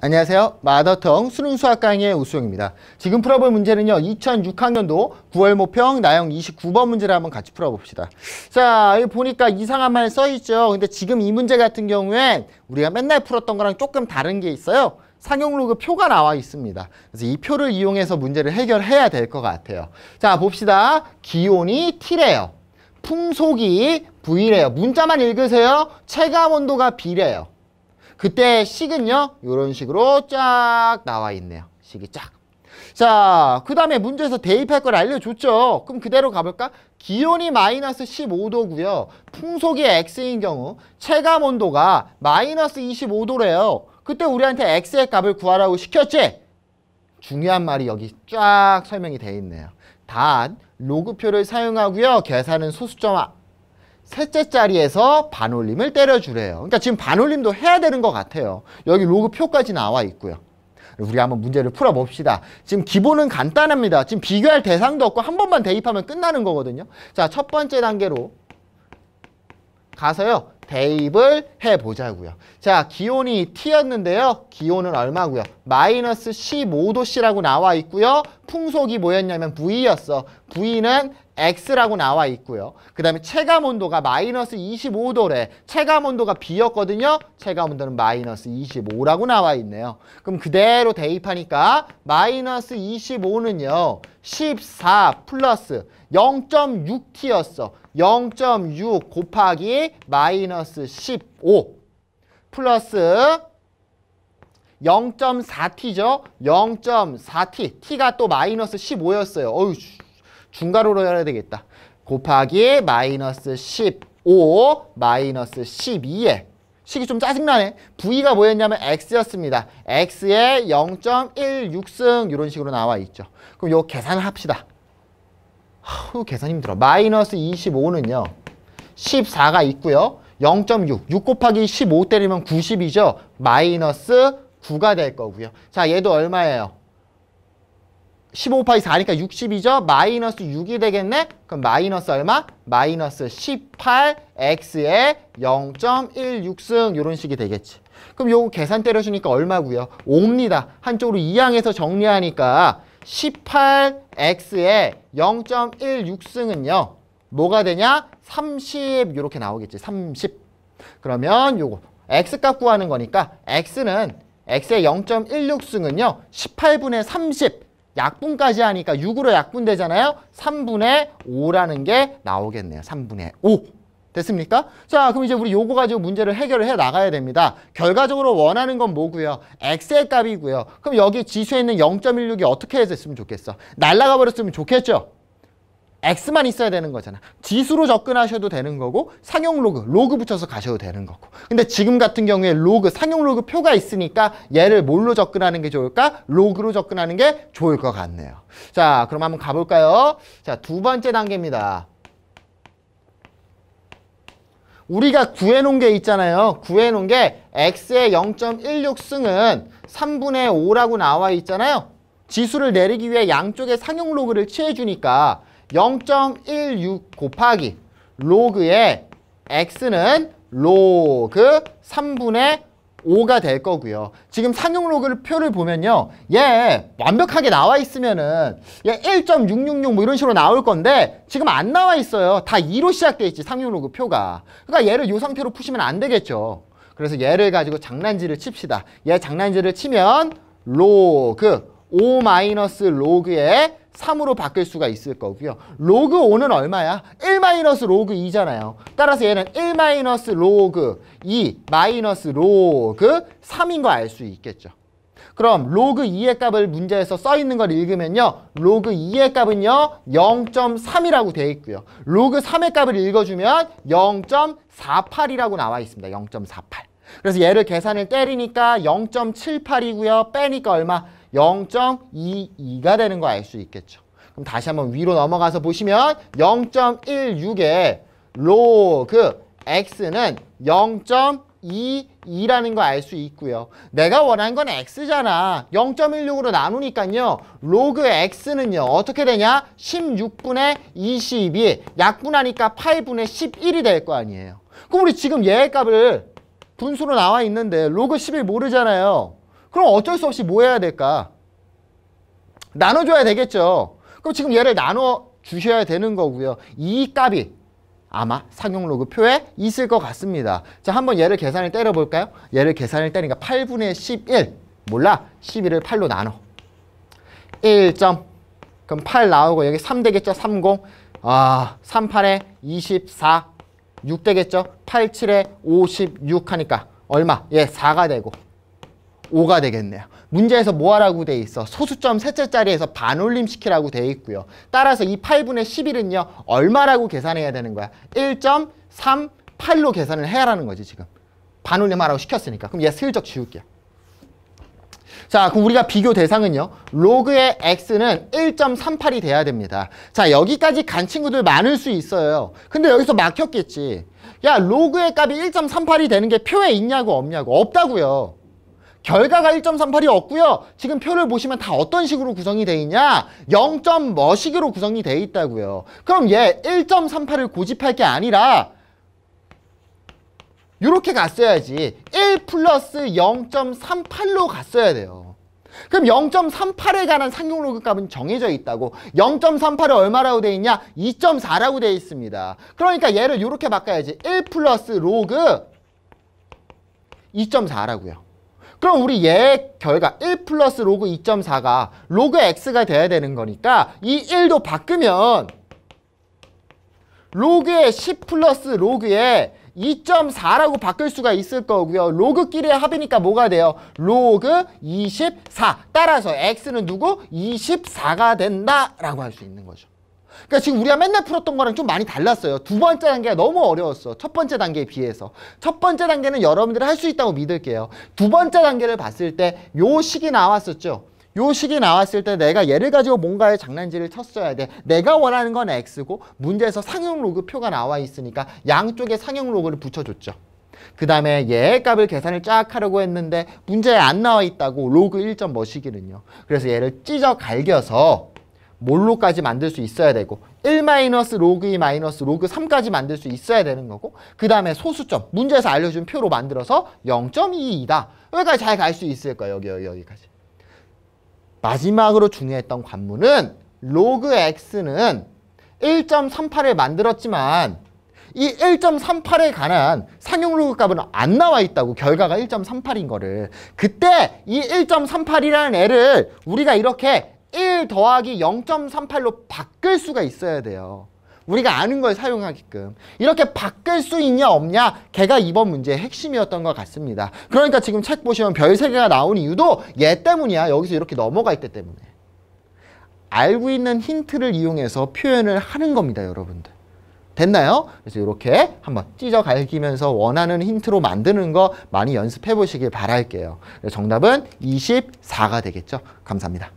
안녕하세요. 마더텅 수능 수학 강의 의 우수영입니다. 지금 풀어볼 문제는요. 2006학년도 9월 모평 나형 29번 문제를 한번 같이 풀어봅시다. 자, 여기 보니까 이상한 말 써있죠. 근데 지금 이 문제 같은 경우엔 우리가 맨날 풀었던 거랑 조금 다른 게 있어요. 상용로그 표가 나와 있습니다. 그래서 이 표를 이용해서 문제를 해결해야 될 것 같아요. 자, 봅시다. 기온이 T래요. 풍속이 V래요. 문자만 읽으세요. 체감 온도가 B래요. 그때 식은요. 이런 식으로 쫙 나와 있네요. 식이 쫙. 자, 그 다음에 문제에서 대입할 걸 알려줬죠. 그럼 그대로 가볼까? 기온이 마이너스 15도고요. 풍속이 X인 경우 체감 온도가 마이너스 25도래요. 그때 우리한테 X의 값을 구하라고 시켰지? 중요한 말이 여기 쫙 설명이 돼 있네요. 단, 로그표를 사용하고요. 계산은 소수점 셋째 자리에서 반올림을 때려주래요. 그러니까 지금 반올림도 해야 되는 것 같아요. 여기 로그표까지 나와 있고요. 우리 한번 문제를 풀어봅시다. 지금 기본은 간단합니다. 지금 비교할 대상도 없고 한 번만 대입하면 끝나는 거거든요. 자, 첫 번째 단계로 가서요. 대입을 해보자고요. 자, 기온이 T였는데요. 기온은 얼마고요? 마이너스 15도씨라고 나와 있고요. 풍속이 뭐였냐면 V였어. V는 X라고 나와 있고요. 그 다음에 체감 온도가 마이너스 25도래. 체감 온도가 B였거든요. 체감 온도는 마이너스 25라고 나와 있네요. 그럼 그대로 대입하니까 마이너스 25는요. 14 플러스 0.6T였어. 0.6 곱하기 마이너스 15 플러스 0.4t죠. 0.4t. t가 또 마이너스 15였어요. 어휴, 중괄호로 열어야 되겠다. 곱하기 마이너스 15 마이너스 12에 식이 좀 짜증나네. V가 뭐였냐면 X였습니다. x 에 0.16승 이런 식으로 나와 있죠. 그럼 요 계산을 합시다. 하, 계산 힘들어. 마이너스 25는요. 14가 있고요. 0.6, 6 곱하기 15 때리면 90이죠. 마이너스 9가 될 거고요. 자, 얘도 얼마예요? 15 파이 4니까 60이죠? 마이너스 6이 되겠네? 그럼 마이너스 얼마? 마이너스 18x의 0.16승 이런 식이 되겠지. 그럼 요거 계산 때려주니까 얼마고요? 5입니다. 한쪽으로 이항해서 정리하니까 18x의 0.16승은요. 뭐가 되냐? 30 이렇게 나오겠지. 30. 그러면 요거 x 값 구하는 거니까 x는 x의 0.16승은요. 18분의 30 약분까지 하니까 6으로 약분되잖아요. 3분의 5라는 게 나오겠네요. 3분의 5. 됐습니까? 자, 그럼 이제 우리 요거 가지고 문제를 해결을 해 나가야 됩니다. 결과적으로 원하는 건 뭐고요? x의 값이고요. 그럼 여기 지수에 있는 0.16이 어떻게 됐으면 좋겠어? 날라가 버렸으면 좋겠죠? x만 있어야 되는 거잖아. 지수로 접근하셔도 되는 거고 상용 로그, 로그 붙여서 가셔도 되는 거고. 근데 지금 같은 경우에 로그, 상용 로그 표가 있으니까 얘를 뭘로 접근하는 게 좋을까? 로그로 접근하는 게 좋을 것 같네요. 자, 그럼 한번 가볼까요? 자, 두 번째 단계입니다. 우리가 구해놓은 게 있잖아요. 구해놓은 게 x의 0.16승은 3분의 5라고 나와 있잖아요. 지수를 내리기 위해 양쪽에 상용 로그를 취해주니까 0.16 곱하기 로그의 x는 로그 3분의 5가 될 거고요. 지금 상용 로그를 표를 보면요. 얘 완벽하게 나와 있으면은 얘1.666 뭐 이런 식으로 나올 건데 지금 안 나와 있어요. 다 2로 시작돼 있지 상용 로그 표가. 그러니까 얘를 요 상태로 푸시면 안 되겠죠. 그래서 얘를 가지고 장난질을 칩시다. 얘 장난질을 치면 로그 5 마이너스 로그의 3으로 바뀔 수가 있을 거고요. 로그 5는 얼마야? 1 마이너스 로그 2잖아요. 따라서 얘는 1 마이너스 로그 2 마이너스 로그 3인 거 알 수 있겠죠. 그럼 로그 2의 값을 문제에서 써 있는 걸 읽으면요. 로그 2의 값은요. 0.3이라고 돼 있고요. 로그 3의 값을 읽어주면 0.48이라고 나와 있습니다. 0.48. 그래서 얘를 계산을 때리니까 0.78이고요. 빼니까 얼마? 0.22가 되는 거 알 수 있겠죠. 그럼 다시 한번 위로 넘어가서 보시면 0.16의 로그 x는 0.22라는 거 알 수 있고요. 내가 원하는건 x잖아. 0.16으로 나누니까요. 로그 x는요. 어떻게 되냐? 16분의 22. 약분하니까 8분의 11이 될 거 아니에요. 그럼 우리 지금 얘의 값을 분수로 나와 있는데 로그 1 1 모르잖아요. 그럼 어쩔 수 없이 뭐 해야 될까? 나눠줘야 되겠죠. 그럼 지금 얘를 나눠 주셔야 되는 거고요. 이 값이 아마 상용로그 표에 있을 것 같습니다. 자, 한번 얘를 계산을 때려볼까요? 얘를 계산을 때리니까 8분의 11. 몰라. 11을 8로 나눠. 1. 그럼 8 나오고 여기 3 되겠죠? 30. 아, 38에 24. 6 되겠죠? 87에 56 하니까 얼마? 예, 4가 되고 5가 되겠네요. 문제에서 뭐 하라고 돼 있어? 소수점 셋째 자리에서 반올림 시키라고 돼 있고요. 따라서 이 8분의 11은요. 얼마라고 계산해야 되는 거야? 1.38로 계산을 해야 하는 거지 지금. 반올림하라고 시켰으니까. 그럼 얘 슬쩍 지울게요. 자, 그럼 우리가 비교 대상은요. 로그의 x는 1.38이 돼야 됩니다. 자, 여기까지 간 친구들 많을 수 있어요. 근데 여기서 막혔겠지. 야, 로그의 값이 1.38이 되는 게 표에 있냐고 없냐고. 없다고요. 결과가 1.38이 없고요. 지금 표를 보시면 다 어떤 식으로 구성이 돼 있냐? 0.뭐식으로 구성이 돼 있다고요. 그럼 얘 1.38을 고집할 게 아니라 이렇게 갔어야지 1 플러스 0.38로 갔어야 돼요. 그럼 0.38에 관한 상용로그 값은 정해져 있다고 0.38을 얼마라고 돼 있냐? 2.4라고 돼 있습니다. 그러니까 얘를 이렇게 바꿔야지 1 플러스 로그 2.4라고요. 그럼 우리 얘 결과 1 플러스 로그 2.4가 로그 x가 돼야 되는 거니까 이 1도 바꾸면 로그의 10 플러스 로그의 2.4라고 바꿀 수가 있을 거고요. 로그끼리의 합이니까 뭐가 돼요? 로그 24. 따라서 x는 누구? 24가 된다라고 할 수 있는 거죠. 그러니까 지금 우리가 맨날 풀었던 거랑 좀 많이 달랐어요. 두 번째 단계가 너무 어려웠어. 첫 번째 단계에 비해서. 첫 번째 단계는 여러분들이 할 수 있다고 믿을게요. 두 번째 단계를 봤을 때 요 식이 나왔었죠. 요 식이 나왔을 때 내가 얘를 가지고 뭔가의 장난질을 쳤어야 돼. 내가 원하는 건 X고 문제에서 상용 로그 표가 나와 있으니까 양쪽에 상용 로그를 붙여줬죠. 그 다음에 얘 값을 계산을 쫙 하려고 했는데 문제에 안 나와 있다고 로그 1점 머시기는요. 그래서 얘를 찢어 갈겨서 몰로까지 만들 수 있어야 되고 1 로그 2 로그 3까지 만들 수 있어야 되는 거고 그 다음에 소수점 문제에서 알려준 표로 만들어서 0.22이다 여기까지 잘 갈 수 있을 거예요 여기 여기 여기까지 마지막으로 중요했던 관문은 로그 x는 1.38을 만들었지만 이 1.38에 관한 상용 로그 값은 안 나와 있다고 결과가 1.38인 거를 그때 이 1.38이라는 애를 우리가 이렇게 1 더하기 0.38로 바꿀 수가 있어야 돼요. 우리가 아는 걸 사용하게끔 이렇게 바뀔 수 있냐 없냐 걔가 이번 문제의 핵심이었던 것 같습니다 그러니까 지금 책 보시면 별 세개가 나온 이유도 얘 때문이야 여기서 이렇게 넘어가 있기 때문에 알고 있는 힌트를 이용해서 표현을 하는 겁니다 여러분들 됐나요? 그래서 이렇게 한번 찢어 갈기면서 원하는 힌트로 만드는 거 많이 연습해 보시길 바랄게요 정답은 24가 되겠죠 감사합니다